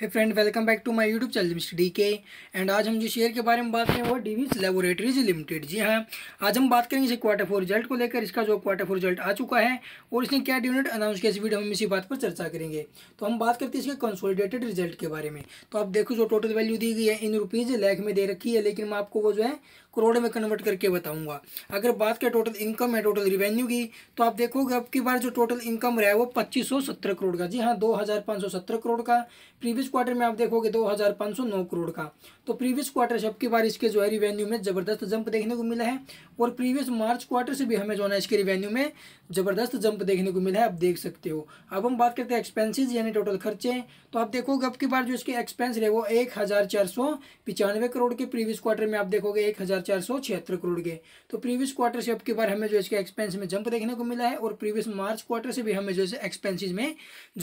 hey friend welcome back to my YouTube channel mister D K and आज हम जो share के बारे में बात करें वो डीवीज लेबोरेटरीज लिमिटेड जी हाँ आज हम बात करेंगे इसे क्वार्टर फोर रिजल्ट को लेकर इसका जो क्वार्टर फोर रिजल्ट आ चुका है और इसने क्या डिविडेंड अनाउंस किया इस वीडियो हम इसी बात पर चर्चा करेंगे तो हम बात करते हैं इसके कंसोलिडेटेड रिजल्ट के बारे में तो आप देखो जो टोटल वैल्यू दी गई है इन रुपीज़ लैख में दे रखी है लेकिन मैं आपको वो जो है करोड़ में कन्वर्ट करके बताऊंगा अगर बात करें टोटल इनकम है टोटल रिवेन्यू की तो आप देखोगे अब की बार जो टोटल इनकम रहा है वो पच्चीस सौ सत्तर करोड़ का जी हाँ दो हज़ार पाँच सौ सत्तर करोड़ का प्रीवियस क्वार्टर में आप देखोगे दो हज़ार पाँच सौ नौ करोड़ का तो प्रीवियस क्वार्टर से अब की बार इसके जो है रिवेन्यू में ज़बरदस्त जंप देखने को मिला है और प्रीवियस मार्च क्वार्टर से भी हमें जो है इसके रिवेन्यू में ज़बरदस्त जंप देखने को मिला है आप देख सकते हो अब हम बात करते हैं एक्सपेंसिस यानी टोटल खर्चे तो आप देखोगे अब की बार जो इसके एक्सपेंस रहे वो एक हज़ार चार सौ पिचानवे करोड़ के प्रीवियस क्वार्टर में आप देखोगे एक हज़ार चार सौ छिहत्तर करोड़ के तो प्रीवियस क्वार्टर से अब की बार हमें जो इसके एक्सपेंस में जंप देखने को मिला है और प्रीवियस मार्च क्वार्टर से भी हमें जो है एक्सपेंसिस में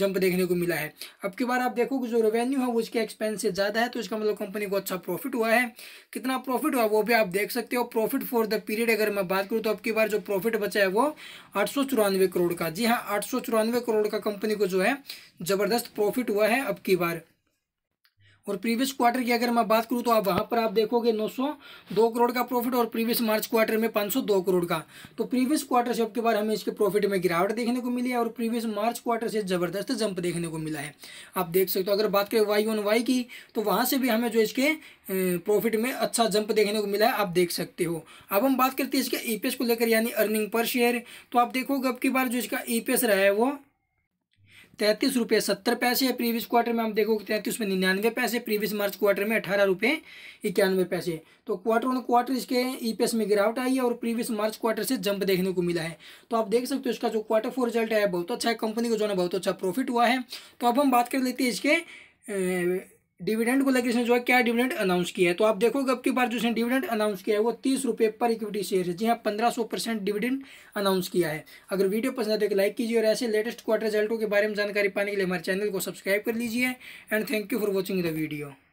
जंप देखने को मिला है अब की बार आप देखोगे जो रेवेन्यू है वो इसके एक्सपेंस से ज़्यादा है तो इसका मतलब कंपनी को अच्छा प्रॉफिट हुआ है कितना प्रॉफिट हुआ वो भी आप देख सकते हो प्रॉफिट फॉर द पीरियड अगर मैं बात करूँ तो अब की बार जो प्रॉफिट बचा है वो आठ करोड़ का जी हाँ आठ करोड़ का कंपनी को जो है ज़बरदस्त प्रॉफिट हुआ है अब की बार और प्रीवियस क्वार्टर की अगर मैं बात करूँ तो आप वहाँ पर आप देखोगे 902 करोड़ का प्रॉफिट और प्रीवियस मार्च क्वार्टर में 502 करोड़ का तो प्रीवियस क्वार्टर से अब के बार हमें इसके प्रॉफिट में गिरावट देखने को मिली है और प्रीवियस मार्च क्वार्टर से ज़बरदस्त जंप देखने को मिला है आप देख सकते हो अगर बात करें वाई ऑन वाई की तो वहाँ से भी हमें जो इसके प्रॉफिट में अच्छा जंप देखने को मिला है आप देख सकते हो अब हम बात करते हैं इसके ई e को लेकर यानी अर्निंग पर शेयर तो आप देखोगे अब की बार जो इसका ई e रहा है वो तैंतीस रुपये सत्तर पैसे प्रीवियस क्वार्टर में हम कि तैंतीस में निन्यानवे पैसे प्रीवियस मार्च क्वार्टर में अठारह रुपये इक्यानवे पैसे तो क्वार्टर ऑन क्वार्टर इसके ईपीएस e में गिरावट आई है और प्रीवियस मार्च क्वार्टर से जंप देखने को मिला है तो आप देख सकते हो इसका जो क्वार्टर फोर रिजल्ट है बहुत अच्छा है कंपनी को जो है बहुत अच्छा प्रॉफिट हुआ है तो अब हम बात कर लेते हैं इसके डिविडेंड को लेकर इसने जो है क्या डिविडेंड अनाउंस किया है तो आप देखोगे अब की बार जो इसने डिविडेंड अनाउंस किया है वो तीस रुपये पर इक्विटी शेयर है जी हाँ पंद्रह सौ परसेंट डिविडेंड अनाउंस किया है अगर वीडियो पसंद आए तो लाइक कीजिए और ऐसे लेटेस्ट क्वार्टर रिजल्टों के बारे में जानकारी पाने के लिए हमारे चैनल को सब्सक्राइब कर लीजिए and thank you for watching the video